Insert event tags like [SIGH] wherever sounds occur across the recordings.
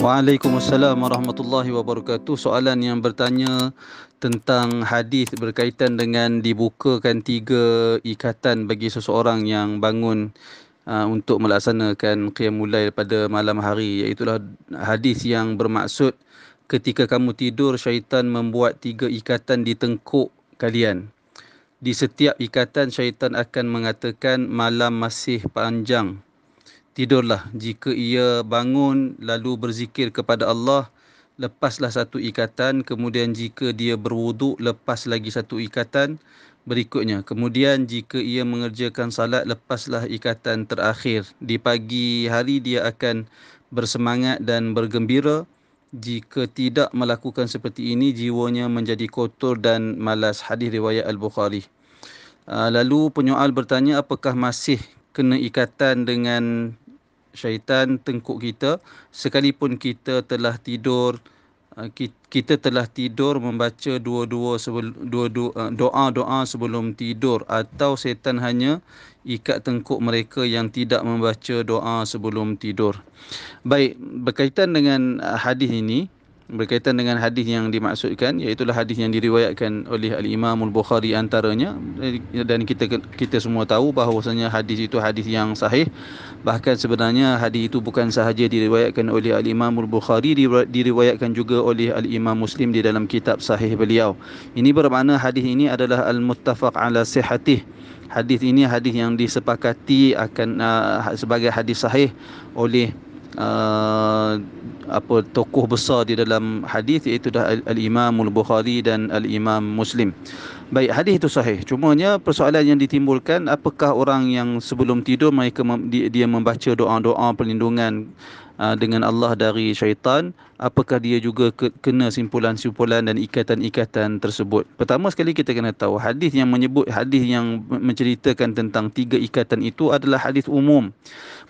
Waalaikumsalam warahmatullahi wabarakatuh. Soalan yang bertanya tentang hadis berkaitan dengan dibukakan tiga ikatan bagi seseorang yang bangun uh, untuk melaksanakan qiyamul mulai pada malam hari iaitu hadis yang bermaksud ketika kamu tidur syaitan membuat tiga ikatan di tengkuk kalian. Di setiap ikatan syaitan akan mengatakan malam masih panjang tidurlah jika ia bangun lalu berzikir kepada Allah lepaslah satu ikatan kemudian jika dia berwuduk lepas lagi satu ikatan berikutnya kemudian jika ia mengerjakan salat lepaslah ikatan terakhir di pagi hari dia akan bersemangat dan bergembira jika tidak melakukan seperti ini jiwanya menjadi kotor dan malas hadis riwayat al-Bukhari ah, lalu penyoal bertanya apakah masih kena ikatan dengan syaitan tengkuk kita sekalipun kita telah tidur uh, kita telah tidur membaca dua-dua uh, doa-doa sebelum tidur atau syaitan hanya ikat tengkuk mereka yang tidak membaca doa sebelum tidur. Baik, berkaitan dengan uh, hadis ini, berkaitan dengan hadis yang dimaksudkan iaitu hadis yang diriwayatkan oleh al-Imam al-Bukhari antaranya dan kita kita semua tahu bahawasanya hadis itu hadis yang sahih bahkan sebenarnya hadis itu bukan sahaja diriwayatkan oleh al-Imam al-Bukhari diriwayatkan juga oleh al-Imam Muslim di dalam kitab sahih beliau ini bermakna hadis ini adalah al-muttafaq ala sihhatih hadis ini hadis yang disepakati akan uh, sebagai hadis sahih oleh uh, apa tokoh besar di dalam hadis iaitu dah al-Imam al-Bukhari dan al-Imam Muslim. Baik, hadis itu sahih. Cumanya persoalan yang ditimbulkan apakah orang yang sebelum tidur mereka mem- dia membaca doa-doa perlindungan uh, dengan Allah dari syaitan apakah dia juga kena simpulan-simpulan dan ikatan-ikatan tersebut. Pertama sekali kita kena tahu hadis yang menyebut hadis yang menceritakan tentang tiga ikatan itu adalah hadis umum.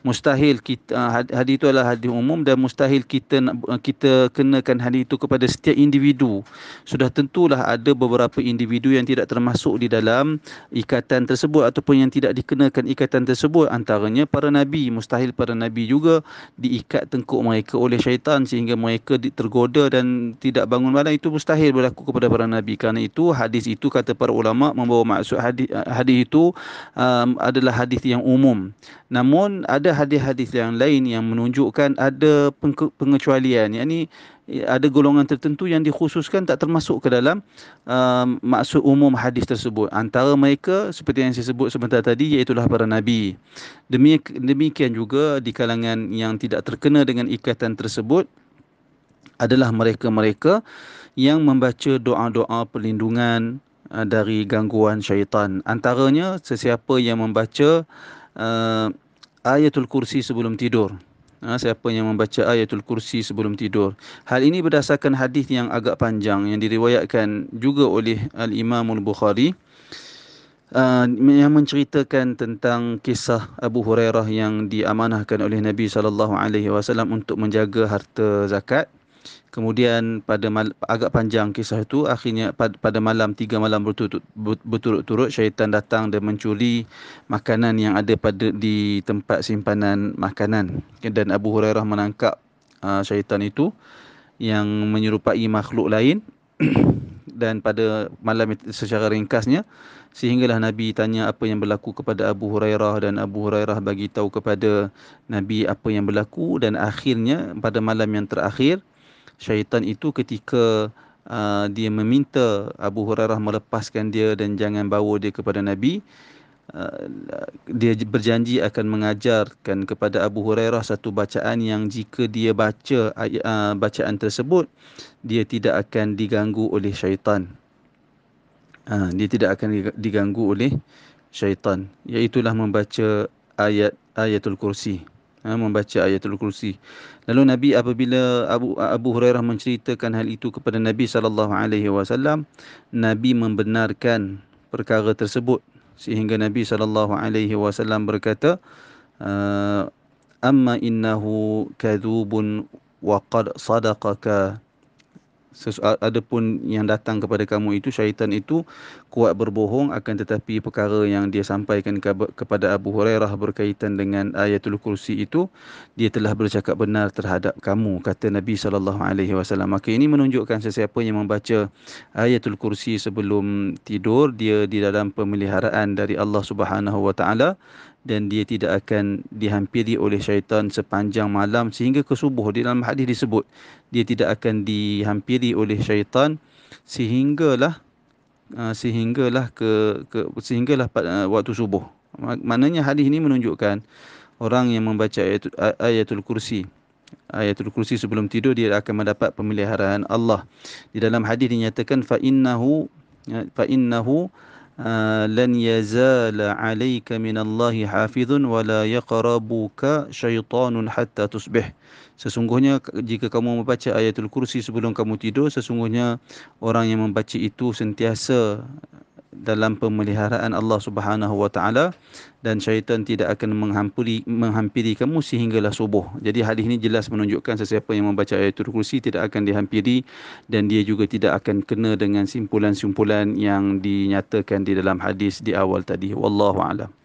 Mustahil kita ah, hadis itu adalah hadis umum dan mustahil kita ah, kita kenakan hadis itu kepada setiap individu. Sudah tentulah ada beberapa individu yang tidak termasuk di dalam ikatan tersebut ataupun yang tidak dikenakan ikatan tersebut antaranya para nabi mustahil para nabi juga diikat tengkuk mereka oleh syaitan sehingga mereka mereka tergoda dan tidak bangun malam itu mustahil berlaku kepada para nabi kerana itu hadis itu kata para ulama membawa maksud hadis hadis itu um, adalah hadis yang umum namun ada hadis-hadis yang lain yang menunjukkan ada pengecualian yakni ada golongan tertentu yang dikhususkan tak termasuk ke dalam um, maksud umum hadis tersebut antara mereka seperti yang saya sebut sebentar tadi iaitu para nabi demikian juga di kalangan yang tidak terkena dengan ikatan tersebut adalah mereka-mereka yang membaca doa-doa perlindungan eh, dari gangguan syaitan. Antaranya sesiapa yang membaca uh, ayatul kursi sebelum tidur. Ha, siapa yang membaca ayatul kursi sebelum tidur. Hal ini berdasarkan hadis yang agak panjang yang diriwayatkan juga oleh al-Imam al-Bukhari uh, yang menceritakan tentang kisah Abu Hurairah yang diamanahkan oleh Nabi saw untuk menjaga harta zakat. Kemudian pada mal, agak panjang kisah itu akhirnya pad, pada malam tiga malam berturut-turut syaitan datang dan mencuri makanan yang ada pada di tempat simpanan makanan dan Abu Hurairah menangkap uh, syaitan itu yang menyerupai makhluk lain [CLEARS THROAT] dan pada malam itu secara ringkasnya sehinggalah Nabi tanya apa yang berlaku kepada Abu Hurairah dan Abu Hurairah bagi tahu kepada Nabi apa yang berlaku dan akhirnya pada malam yang terakhir syaitan itu ketika uh, dia meminta Abu Hurairah melepaskan dia dan jangan bawa dia kepada Nabi uh, dia berjanji akan mengajarkan kepada Abu Hurairah satu bacaan yang jika dia baca uh, bacaan tersebut dia tidak akan diganggu oleh syaitan uh, dia tidak akan diganggu oleh syaitan iaitu membaca ayat ayatul kursi ha, membaca ayatul kursi. Lalu Nabi apabila Abu, Abu Hurairah menceritakan hal itu kepada Nabi sallallahu alaihi wasallam, Nabi membenarkan perkara tersebut sehingga Nabi sallallahu alaihi wasallam berkata, ah, amma innahu kadhubun wa qad sadaqaka sesu- adapun yang datang kepada kamu itu syaitan itu kuat berbohong akan tetapi perkara yang dia sampaikan kepada Abu Hurairah berkaitan dengan ayatul kursi itu dia telah bercakap benar terhadap kamu kata Nabi saw. maka ini menunjukkan sesiapa yang membaca ayatul kursi sebelum tidur dia di dalam pemeliharaan dari Allah Subhanahu dan dia tidak akan dihampiri oleh syaitan sepanjang malam sehingga ke subuh di dalam hadis disebut dia tidak akan dihampiri oleh syaitan sehinggalah ah, sehinggalah ke, ke sehinggalah ah, waktu subuh maknanya hadis ini menunjukkan orang yang membaca ayat, ayatul kursi ayatul kursi sebelum tidur dia akan mendapat pemeliharaan Allah di dalam hadis dinyatakan fa innahu ya, fa innahu لن يزال عليك من الله حافظ ولا يقربك شيطان حتى تصبح Sesungguhnya jika kamu membaca ayatul kursi sebelum kamu tidur, sesungguhnya orang yang membaca itu sentiasa dalam pemeliharaan Allah Subhanahu Wa Taala dan syaitan tidak akan menghampiri menghampiri kamu sehinggalah subuh. Jadi hadis ini jelas menunjukkan sesiapa yang membaca ayatul kursi tidak akan dihampiri dan dia juga tidak akan kena dengan simpulan-simpulan yang dinyatakan di dalam hadis di awal tadi. Wallahu a'lam.